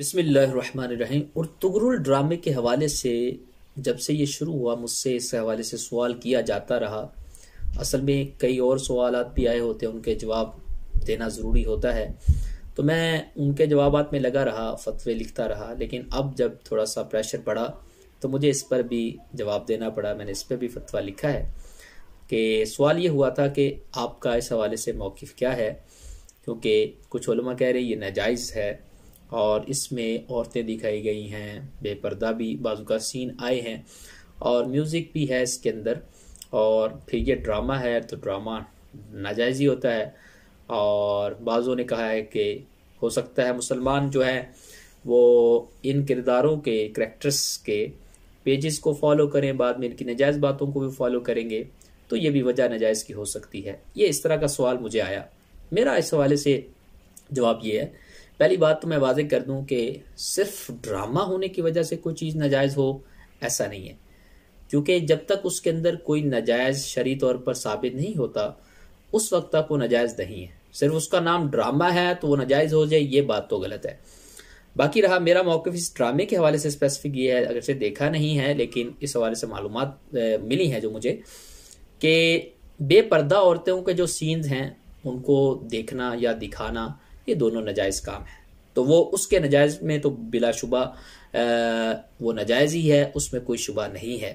बिसमीम और तुगरुल ड्रामे के हवाले से जब से ये शुरू हुआ मुझसे इस हवाले से सवाल किया जाता रहा असल में कई और सवाल भी आए होते हैं उनके जवाब देना ज़रूरी होता है तो मैं उनके जवाब में लगा रहा फतवे लिखता रहा लेकिन अब जब थोड़ा सा प्रेशर पड़ा तो मुझे इस पर भी जवाब देना पड़ा मैंने इस पर भी फतवा लिखा है कि सवाल ये हुआ था कि आपका इस हवाले से मौक़ क्या है क्योंकि कुछ कह रहे ये नाजायज़ है और इसमें औरतें दिखाई गई हैं बेपर्दा भी बाजू का सीन आए हैं और म्यूज़िक भी है इसके अंदर और फिर ये ड्रामा है तो ड्रामा नाजायज़ ही होता है और बाज़ों ने कहा है कि हो सकता है मुसलमान जो है वो इन किरदारों के करेक्टर्स के पेजेस को फॉलो करें बाद में इनकी नजायज़ बातों को भी फॉलो करेंगे तो ये भी वजह नजायज़ की हो सकती है ये इस तरह का सवाल मुझे आया मेरा इस हवाले से जवाब ये है पहली बात तो मैं वाजे कर दूं कि सिर्फ ड्रामा होने की वजह से कोई चीज़ नाजायज़ हो ऐसा नहीं है क्योंकि जब तक उसके अंदर कोई नाजायज़ शरी तौर पर साबित नहीं होता उस वक्त तक वो नाजायज़ नहीं है सिर्फ उसका नाम ड्रामा है तो वो नाजायज़ हो जाए ये बात तो गलत है बाकी रहा मेरा मौक़ इस ड्रामे के हवाले से स्पेसिफिक ये है अगर से देखा नहीं है लेकिन इस हवाले से मालूम मिली है जो मुझे कि बेपर्दा औरतों के जो सीन्स हैं उनको देखना या दिखाना ये दोनों नजायज़ काम है तो वो उसके नजायज़ में तो बिलाशुबा वो नजायज़ ही है उसमें कोई शुबा नहीं है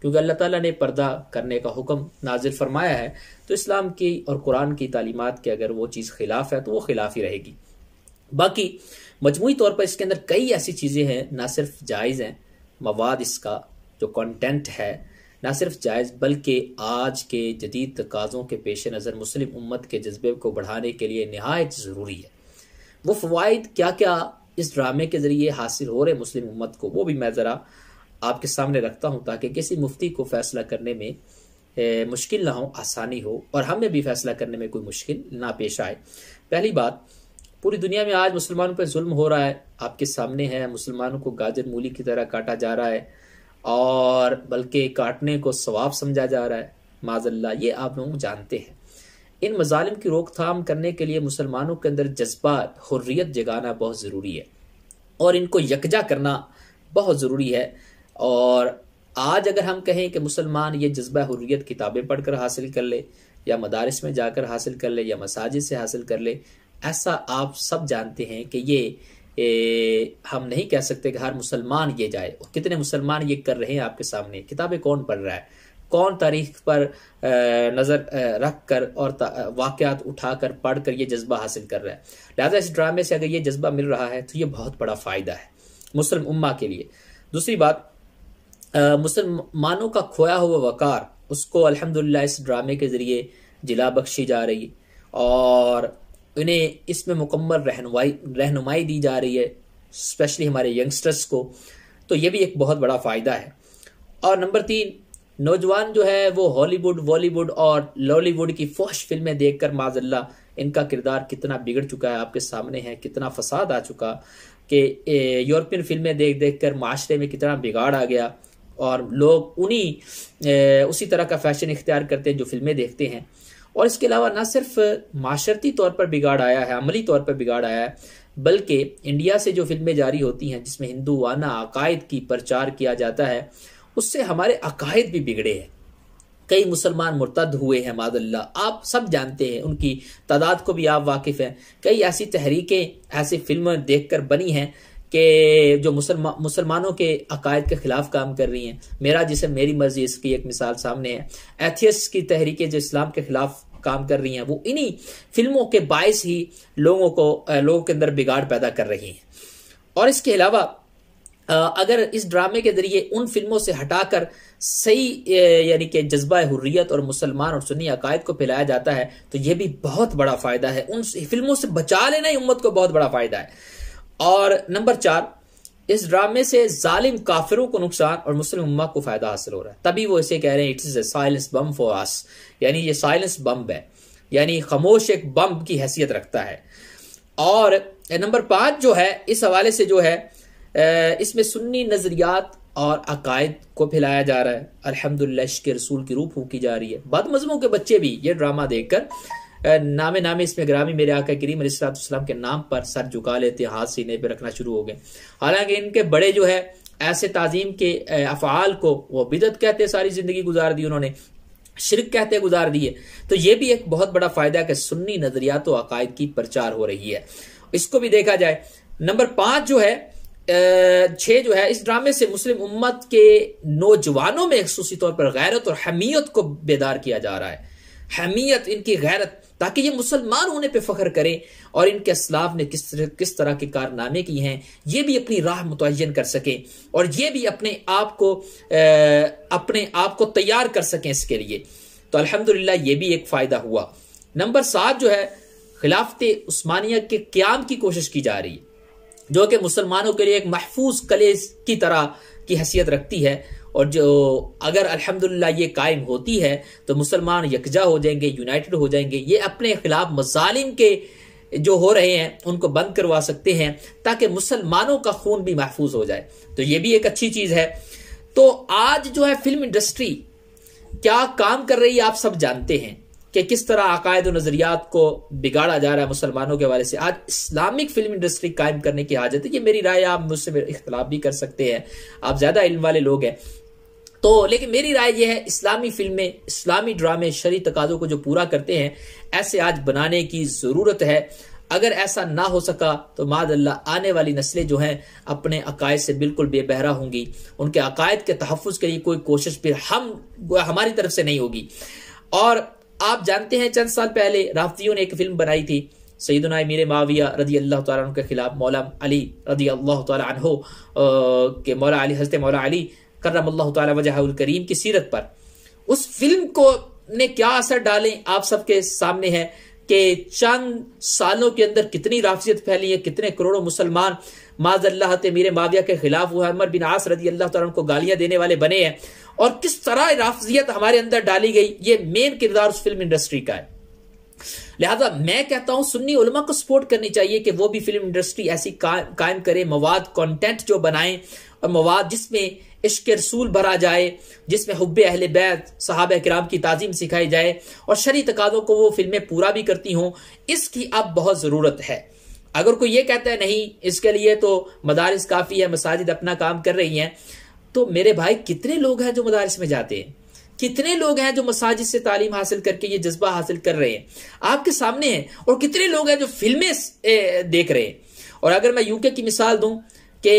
क्योंकि अल्लाह ताला ने पर्दा करने का हुक्म नाजिल फरमाया है तो इस्लाम की और कुरान की तालीमत के अगर वो चीज़ खिलाफ है तो वो खिलाफ ही रहेगी बाकी मजमू तौर पर इसके अंदर कई ऐसी चीज़ें हैं ना सिर्फ जायज़ हैं मवाद इसका जो कंटेंट है ना सिर्फ जायज़ बल्कि आज के जदीद तकाज़ों के पेश नज़र मुस्लिम उम्मत के जज्बे को बढ़ाने के लिए नहायत ज़रूरी है वो फ़वाद क्या क्या इस ड्रामे के ज़रिए हासिल हो रहे मुस्लिम उम्मत को वो भी मैं ज़रा आपके सामने रखता हूँ ताकि किसी मुफ्ती को फ़ैसला करने में ए, मुश्किल ना हो आसानी हो और हमें भी फ़ैसला करने में कोई मुश्किल ना पेश आए पहली बात पूरी दुनिया में आज मुसलमानों पर जुल्म हो रहा है आपके सामने है मुसलमानों को गाजर मूली की तरह काटा जा रहा है और बल्कि काटने को स्वाब समझा जा रहा है माजल्ला ये आप लोग जानते हैं इन मजालिम की रोकथाम करने के लिए मुसलमानों के अंदर जज्बात हुर्रियत जगाना बहुत ज़रूरी है और इनको यकजा करना बहुत ज़रूरी है और आज अगर हम कहें कि मुसलमान ये जज्बा हुर्रियत किताबें पढ़कर हासिल कर ले या मदारस में जाकर हासिल कर ले या मसाजिद से हासिल कर ले ऐसा आप सब जानते हैं कि ये ए, हम नहीं कह सकते कि हर मुसलमान ये जाए कितने मुसलमान ये कर रहे हैं आपके सामने किताबें कौन पढ़ रहा है कौन तारीख पर नज़र रख कर और वाक़ात उठाकर पढ़ कर ये जज्बा हासिल कर रहा है लिहाजा इस ड्रामे से अगर ये जज्बा मिल रहा है तो ये बहुत बड़ा फ़ायदा है मुस्लिम उम्मा के लिए दूसरी बात मुसलमानों का खोया हुआ वक़ार उसको अल्हम्दुलिल्लाह इस ड्रामे के ज़रिए जिला बख्शी जा रही है और इन्हें इसमें मुकम्मल रहनुमाई रहनुमाई दी जा रही है स्पेशली हमारे यंगस्टर्स को तो ये भी एक बहुत बड़ा फ़ायदा है और नंबर तीन नौजवान जो है वो हॉलीवुड बॉलीवुड और लॉलीवुड की फौश फिल्में देखकर माजल्ला इनका किरदार कितना बिगड़ चुका है आपके सामने है कितना फसाद आ चुका कि यूरोपियन फिल्में देख देख कर माशरे में कितना बिगाड़ आ गया और लोग उन्हीं उसी तरह का फैशन इख्तियार करते हैं जो फिल्में देखते हैं और इसके अलावा ना सिर्फ माशरती तौर पर बिगाड़ आया है अमली तौर पर बिगाड़ आया है बल्कि इंडिया से जो फिल्में जारी होती हैं जिसमें हिंदू वाना अकायद की प्रचार किया जाता है उससे हमारे अकायद भी बिगड़े हैं कई मुसलमान मुर्तद हुए हैं माजल्ला आप सब जानते हैं उनकी तादाद को भी आप वाकिफ़ हैं कई ऐसी तहरीकें ऐसी फिल्में देख कर बनी हैं कि जो मुसलमान मुसलमानों के अकायद के ख़िलाफ़ काम कर रही हैं मेरा जिसे मेरी मर्जी इसकी एक मिसाल सामने है एथियस की तहरीकें जो इस्लाम के ख़िलाफ़ काम कर रही हैं वो इन्हीं फिल्मों के बायस ही लोगों को लोगों के अंदर बिगाड़ पैदा कर रही हैं और इसके अलावा अगर इस ड्रामे के जरिए उन फिल्मों से हटाकर सही यानी कि जज्बा हुर्रियत और मुसलमान और सुन्नी अकायद को फैलाया जाता है तो यह भी बहुत बड़ा फ़ायदा है उन फिल्मों से बचा लेना ही उम्मत को बहुत बड़ा फ़ायदा है और नंबर चार इस ड्रामे से जालिम काफिरों को नुकसान और मुस्लिम उम्मा को फ़ायदा हासिल हो रहा है तभी वो इसे कह रहे हैं it's a silence bomb for us यानी ये साइलेंस बम है यानी खामोश एक बम की हैसियत रखता है और नंबर पांच जो है इस हवाले से जो है इसमें सुन्नी नज़रियात और अकायद को फैलाया जा रहा है अल्हम्दुलिल्लाह इश्क रसूल की रूह फूकी जा रही है बद मजमों के बच्चे भी ये ड्रामा देखकर नामे नामे इसमें ग्रामी मेरे आका करीम अलैहिस्सलाम के नाम पर सर झुका लेते हैं हाथ सीने पर रखना शुरू हो गए हालांकि इनके बड़े जो है ऐसे ताजीम के अफ़ाल को वो बिदत कहते सारी ज़िंदगी गुजार दी उन्होंने शिरक कहते गुजार दिए तो ये भी एक बहुत बड़ा फ़ायदा है कि सुन्नी नज़रियात अकायद की प्रचार हो रही है इसको भी देखा जाए नंबर पांच जो है छः जो है इस ड्रामे से मुस्लिम उम्मत के नौजवानों में खसूसी तौर पर गैरत और हमीयत को बेदार किया जा रहा है हमीयत इनकी गैरत ताकि ये मुसलमान होने पे फख्र करें और इनके असलाफ ने किस तरह किस तरह के कारनामे किए हैं ये भी अपनी राह मुतन कर सकें और ये भी अपने आप को अपने आप को तैयार कर सकें इसके लिए तो अल्हम्दुलिल्लाह ये भी एक फ़ायदा हुआ नंबर सात जो है खिलाफत उस्मानिया के क्याम की कोशिश की जा रही है जो कि मुसलमानों के लिए एक महफूज कले की तरह की हैसियत रखती है और जो अगर अल्हम्दुलिल्लाह ये कायम होती है तो मुसलमान यकजा हो जाएंगे यूनाइटेड हो जाएंगे ये अपने खिलाफ मजालिम के जो हो रहे हैं उनको बंद करवा सकते हैं ताकि मुसलमानों का खून भी महफूज हो जाए तो ये भी एक अच्छी चीज़ है तो आज जो है फिल्म इंडस्ट्री क्या काम कर रही है आप सब जानते हैं कि किस तरह अकायद नज़रियात को बिगाड़ा जा रहा है मुसलमानों के हवाले से आज इस्लामिक फिल्म इंडस्ट्री कायम करने की हाजत है ये मेरी राय आप मुझसे इख्तलाफ भी कर सकते हैं आप ज़्यादा इल्म वाले लोग हैं तो लेकिन मेरी राय यह है इस्लामी फिल्में इस्लामी ड्रामे शरी तकाजों को जो पूरा करते हैं ऐसे आज बनाने की ज़रूरत है अगर ऐसा ना हो सका तो माद अल्लाह आने वाली नस्लें जो हैं अपने अकायद से बिल्कुल बेबहरा होंगी उनके अकायद के तहफ़ के लिए कोई कोशिश फिर हम हमारी तरफ से नहीं होगी और आप जानते हैं चंद साल पहले राफ्तियों ने एक फिल्म बनाई थी सईदना मीर माविया रजी अल्लाह तन के खिलाफ मौला अली रजी अल्लाह तहो के मौला अली हजरत मौला अली करम तजहल करीम की सीरत पर उस फिल्म को ने क्या असर डाले आप सबके सामने है कि चंद सालों के अंदर कितनी राफियत फैली है कितने करोड़ों मुसलमान माज अल्लाह मीर माविया के खिलाफ हुआ अमर बिन आस रजी अल्लाह तन को गालियां देने वाले बने हैं और किस तरह राफजियत हमारे अंदर डाली गई ये मेन किरदार उस फिल्म इंडस्ट्री का है लिहाजा मैं कहता हूं सुन्नी उलमा को सपोर्ट करनी चाहिए कि वो भी फिल्म इंडस्ट्री ऐसी कायम करे मवाद कंटेंट जो बनाए और मवाद जिसमें इश्क रसूल भरा जाए जिसमें हब अहल बैत साहब कराम की ताज़ीम सिखाई जाए और शरी तकादों को वो फिल्में पूरा भी करती हों इसकी अब बहुत ज़रूरत है अगर कोई ये कहता है नहीं इसके लिए तो मदारस काफ़ी है मसाजिद अपना काम कर रही हैं तो मेरे भाई कितने लोग हैं जो मदारस में जाते हैं कितने लोग हैं जो मसाजिद से तालीम हासिल करके ये जज्बा हासिल कर रहे हैं आपके सामने हैं और कितने लोग हैं जो फिल्में देख रहे हैं और अगर मैं यूके की मिसाल दूं कि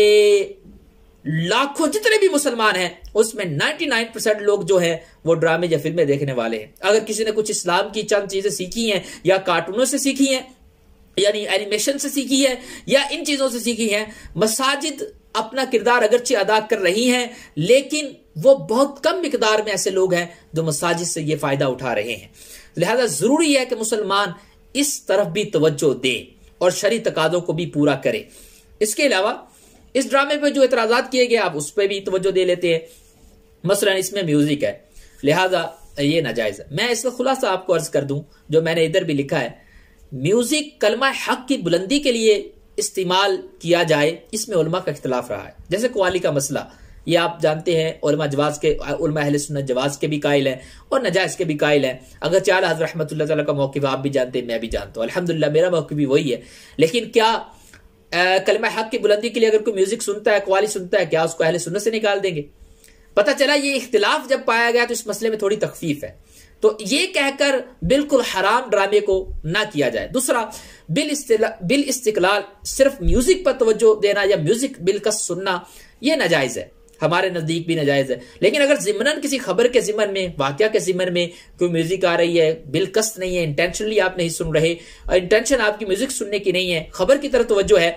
लाखों जितने भी मुसलमान हैं उसमें 99 परसेंट लोग जो है वो ड्रामे या फिल्में देखने वाले हैं अगर किसी ने कुछ इस्लाम की चंद चीजें सीखी हैं या कार्टूनों से सीखी हैं यानी एनिमेशन से सीखी है या इन चीजों से सीखी है मसाजिद अपना किरदार अगरचे अदा कर रही हैं लेकिन वो बहुत कम मकदार में ऐसे लोग हैं जो मसाजिद से ये फायदा उठा रहे हैं लिहाजा जरूरी है कि मुसलमान इस तरफ भी तवज्जो दें और शरी तकादों को भी पूरा करें इसके अलावा इस ड्रामे पर जो एतराज़ा किए गए आप उस पर भी तवज्जो दे लेते हैं मसला इसमें म्यूजिक है लिहाजा ये नाजायज है मैं इसका खुलासा आपको अर्ज कर दूं जो मैंने इधर भी लिखा है म्यूजिक कलमा हक की बुलंदी के लिए इस्तेमाल किया जाए इसमें उलमा का इख्तलाफ रहा है जैसे कुआली का मसला ये आप जानते हैं उलमा जवाज के उलमा अहल सुन्नत जवाज के भी कायल हैं और नजायज़ के भी कायल हैं अगर चार हज़र रहमत ताली का मौक़ आप भी जानते हैं मैं भी जानता हूँ अलहमदिल्ला मेरा मौक़ भी वही है लेकिन क्या कलमा हक की बुलंदी के लिए अगर कोई म्यूज़िक सुनता है कवाली सुनता है क्या उसको अहल सुन्नत से निकाल देंगे पता चला ये इख्तलाफ जब पाया गया तो इस मसले में थोड़ी तकफीफ है तो ये कहकर बिल्कुल हराम ड्रामे को ना किया जाए दूसरा बिल बिल इस्तिकलाल सिर्फ म्यूजिक पर तवज्जो देना या म्यूजिक बिल का सुनना यह नाजायज है हमारे नज़दीक भी नाजायज़ है लेकिन अगर ज़िमनन किसी खबर के ज़िमन में वाक्य के ज़िमन में कोई म्यूज़िक आ रही है बिलकस्त नहीं है इंटेंशनली आप नहीं सुन रहे और इंटेंशन आपकी म्यूज़िक सुनने की नहीं है खबर की तरफ तोज्जो है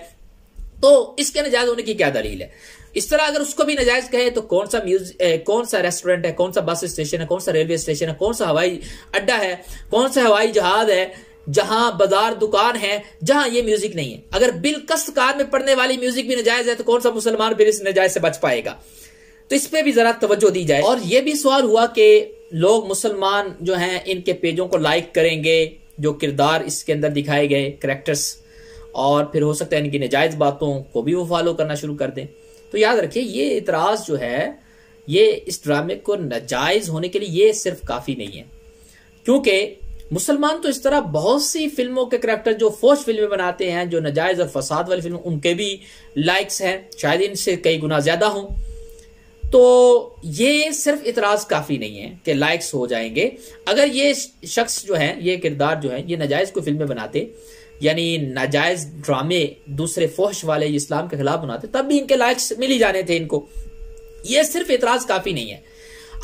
तो इसके नजायज होने की क्या दलील है इस तरह अगर उसको भी नजायज कहे तो कौन सा म्यूज कौन सा रेस्टोरेंट है कौन सा बस स्टेशन है कौन सा रेलवे स्टेशन है कौन सा हवाई अड्डा है कौन सा हवाई जहाज है जहां बाजार दुकान है जहां ये म्यूजिक नहीं है अगर बिलकस्त कार में पड़ने वाली म्यूजिक भी नजायज है तो कौन सा मुसलमान फिर इस नजायज से बच पाएगा तो इस पर भी जरा तवज्जो दी जाए और ये भी सवाल हुआ कि लोग मुसलमान जो हैं इनके पेजों को लाइक करेंगे जो किरदार इसके अंदर दिखाए गए करेक्टर्स और फिर हो सकता है इनकी नजायज़ बातों को भी वो फॉलो करना शुरू कर दें तो याद रखिए ये इतराज जो है ये इस ड्रामे को नजायज होने के लिए ये सिर्फ काफी नहीं है क्योंकि मुसलमान तो इस तरह बहुत सी फिल्मों के करेक्टर जो फौज फिल्में बनाते हैं जो नजायज और फसाद वाली फिल्म उनके भी लाइक्स हैं शायद इनसे कई गुना ज्यादा हों तो ये सिर्फ इतराज काफी नहीं है कि लाइक्स हो जाएंगे अगर ये शख्स जो है ये किरदार जो है ये नजायज को फिल्में बनाते यानी नाजायज ड्रामे दूसरे फोहश वाले इस्लाम के खिलाफ बनाते तब भी इनके लाइक्स मिल ही जाने थे इनको ये सिर्फ इतराज काफी नहीं है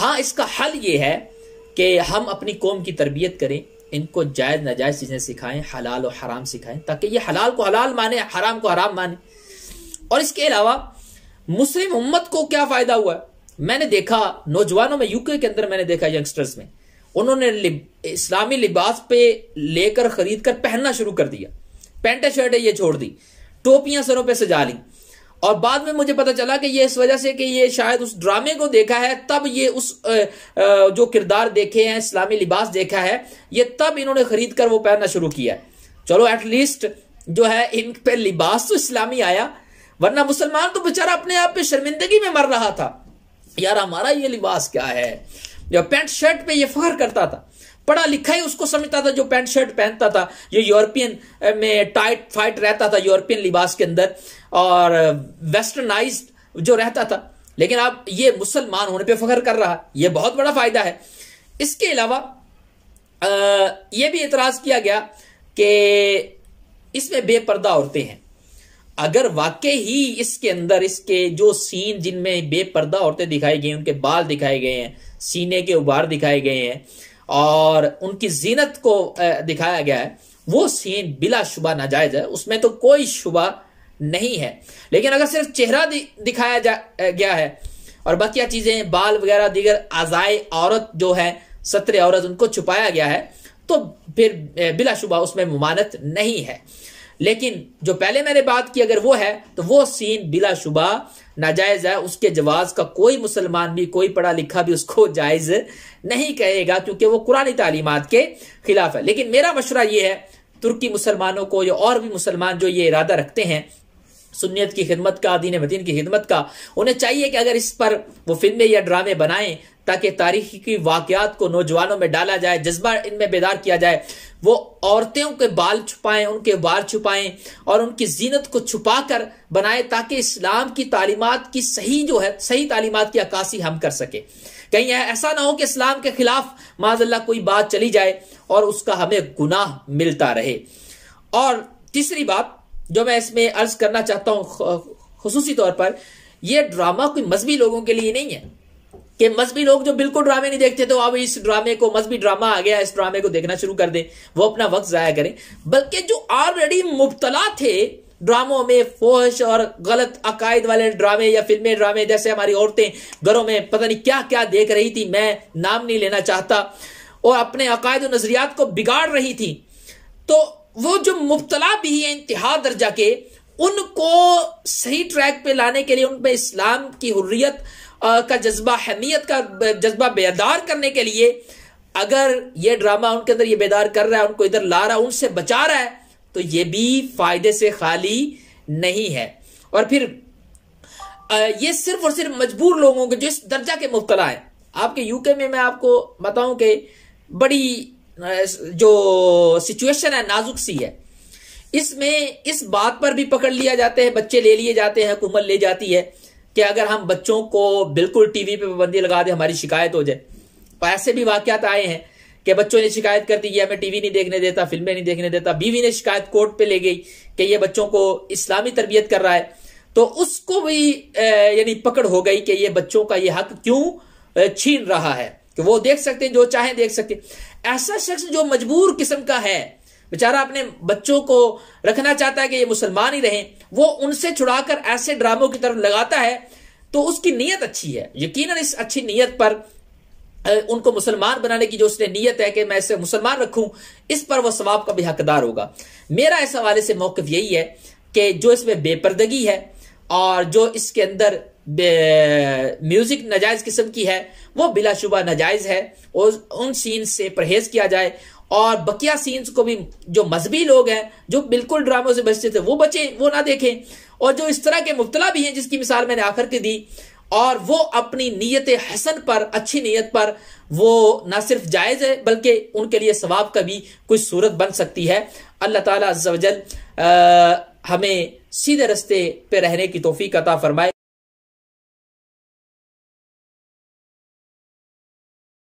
हाँ इसका हल ये है कि हम अपनी कौम की तरबियत करें इनको जायज़ नाजायज़ चीज़ें सिखाएं हलाल और हराम सिखाएं ताकि ये हलाल को हलाल माने हराम को हराम माने और इसके अलावा मुस्लिम उम्मत को क्या फ़ायदा हुआ मैंने देखा नौजवानों में यूके के अंदर मैंने देखा यंगस्टर्स में उन्होंने इस्लामी लिबास पे लेकर खरीद कर पहनना शुरू कर दिया पेंट शर्ट ये छोड़ दी टोपियां सरों पे सजा ली और बाद में मुझे पता चला कि ये इस वजह से कि ये शायद उस ड्रामे को देखा है तब ये उस जो किरदार देखे हैं इस्लामी लिबास देखा है ये तब इन्होंने खरीद कर वो पहनना शुरू किया है चलो एटलीस्ट जो है इन पे लिबास तो इस्लामी आया वरना मुसलमान तो बेचारा अपने आप पे शर्मिंदगी में मर रहा था यार हमारा ये लिबास क्या है जो पैंट शर्ट पे ये फहर करता था पढ़ा लिखा ही उसको समझता था जो पैंट शर्ट पहनता था जो यूरोपियन में टाइट फाइट रहता था यूरोपियन लिबास के अंदर और वेस्टर्नाइज जो रहता था लेकिन आप ये मुसलमान होने पे फख्र कर रहा ये बहुत बड़ा फायदा है इसके अलावा ये भी एतराज किया गया कि इसमें बेपर्दा औरतें हैं अगर वाकई ही इसके अंदर इसके जो सीन जिनमें बेपर्दा औरतें दिखाई गई उनके बाल दिखाए गए हैं सीने के उभार दिखाए गए हैं और उनकी जीनत को दिखाया गया है वो सीन बिलाशुबा नाजायज है उसमें तो कोई शुबा नहीं है लेकिन अगर सिर्फ चेहरा दिखाया जा गया है और बाकी चीजें बाल वगैरह दीगर आजाए औरत जो है सत्र औरत उनको छुपाया गया है तो फिर बिलाशुबा उसमें ममानत नहीं है लेकिन जो पहले मैंने बात की अगर वो है तो वो सीन बिला शुबा नाजायज है उसके जवाज का कोई मुसलमान भी कोई पढ़ा लिखा भी उसको जायज नहीं कहेगा क्योंकि वो कुरानी तालीमत के खिलाफ है लेकिन मेरा मशुरा ये है तुर्की मुसलमानों को या और भी मुसलमान जो ये इरादा रखते हैं सुनीत की खिदमत का दीन मदीन की खिदमत का उन्हें चाहिए कि अगर इस पर वो फिल्में या ड्रामे बनाएं ताकि तारीख की वाकयात को नौजवानों में डाला जाए जज्बा इनमें बेदार किया जाए वो औरतों के बाल छुपाएं उनके बाल छुपाएं और उनकी जीनत को छुपा कर बनाए ताकि इस्लाम की तालीमत की सही जो है सही तालीमत की अक्सी हम कर सकें कहीं ऐसा ना हो कि इस्लाम के खिलाफ माजल्ला कोई बात चली जाए और उसका हमें गुनाह मिलता रहे और तीसरी बात जो मैं इसमें अर्ज करना चाहता हूँ खसूसी तौर पर यह ड्रामा कोई मजहबी लोगों के लिए नहीं है कि मजहबी लोग जो बिल्कुल ड्रामे नहीं देखते तो अब इस ड्रामे को मजहबी ड्रामा आ गया इस ड्रामे को देखना शुरू कर दें वो अपना वक्त ज़ाया करें बल्कि जो ऑलरेडी मुबतला थे ड्रामों में फोश और गलत अकायद वाले ड्रामे या फिल्में ड्रामे जैसे हमारी औरतें घरों में पता नहीं क्या क्या देख रही थी मैं नाम नहीं लेना चाहता और अपने अकायद नजरियात को बिगाड़ रही थी तो वो जो मुबतला भी है इंतहा दर्जा के उनको सही ट्रैक पे लाने के लिए उन पर इस्लाम की हुर्रियत का जज्बा हमीयत का जज्बा बेदार करने के लिए अगर ये ड्रामा उनके अंदर ये बेदार कर रहा है उनको इधर ला रहा है उनसे बचा रहा है तो ये भी फायदे से खाली नहीं है और फिर ये सिर्फ और सिर्फ मजबूर लोगों के जो इस दर्जा के मुबतला है आपके यूके में मैं आपको बताऊं कि बड़ी जो सिचुएशन है नाजुक सी है इसमें इस बात पर भी पकड़ लिया जाते हैं बच्चे ले लिए जाते हैं हुकूमत ले जाती है कि अगर हम बच्चों को बिल्कुल टीवी पे पाबंदी लगा दे हमारी शिकायत हो जाए तो ऐसे भी वाकत आए हैं कि बच्चों ने शिकायत कर दी ये हमें टीवी नहीं देखने देता फिल्में नहीं देखने देता बीवी ने शिकायत कोर्ट पे ले गई कि ये बच्चों को इस्लामी तरबियत कर रहा है तो उसको भी यानी पकड़ हो गई कि ये बच्चों का ये हक क्यों छीन रहा है कि वो देख सकते हैं जो चाहे देख सकते ऐसा शख्स जो मजबूर किस्म का है बेचारा अपने बच्चों को रखना चाहता है कि ये मुसलमान ही रहें वो उनसे छुड़ाकर ऐसे ड्रामों की तरफ लगाता है तो उसकी नीयत अच्छी है यकीनन इस अच्छी नीयत पर उनको मुसलमान बनाने की जो उसने नीयत है कि मैं इसे मुसलमान रखूं इस पर वह सवाब का भी हकदार होगा मेरा इस हवाले से मौकफ यही है कि जो इसमें बेपर्दगी है और जो इसके अंदर म्यूजिक नाजायज किस्म की है वो बिलाशुबा नाजायज है और उन सीन से परहेज किया जाए और बकिया सीन्स को भी जो मजहबी लोग हैं जो बिल्कुल ड्रामों से बचते थे वो बचे वो ना देखें और जो इस तरह के मुबतला भी हैं जिसकी मिसाल मैंने आखिर की दी और वो अपनी नीयत हसन पर अच्छी नीयत पर वो ना सिर्फ जायज़ है बल्कि उनके लिए सवाब का भी कुछ सूरत बन सकती है अल्लाह ताला अज़्ज़वजल हमें सीधे रस्ते पे रहने की तोहफी अता फरमाए